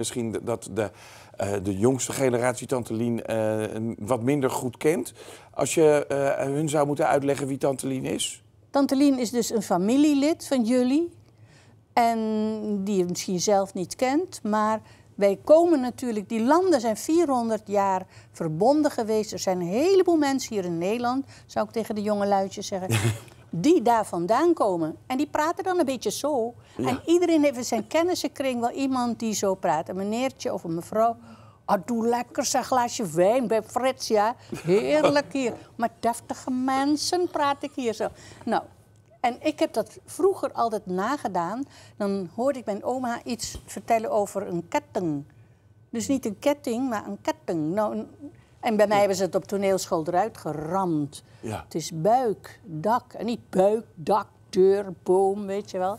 misschien dat de, eh, de jongste generatie Tante Lien eh, wat minder goed kent. Als je eh, hun zou moeten uitleggen wie Tante Lien is? Tante Lien is dus een familielid van jullie. En die je misschien zelf niet kent, maar wij komen natuurlijk, die landen zijn 400 jaar verbonden geweest. Er zijn een heleboel mensen hier in Nederland, zou ik tegen de jonge luidjes zeggen. die daar vandaan komen. En die praten dan een beetje zo. En iedereen heeft in zijn kennissenkring wel iemand die zo praat. Een meneertje of een mevrouw. oh, doe lekker zijn glaasje wijn bij Frits, ja. Heerlijk hier. Maar deftige mensen praat ik hier zo. Nou, en ik heb dat vroeger altijd nagedaan. Dan hoorde ik mijn oma iets vertellen over een ketting. Dus niet een ketting, maar een ketting. Nou, en bij mij hebben ze het op toneelschool eruit geramd. Het is buik, dak. En niet buik, dak, deur, boom, weet je wel.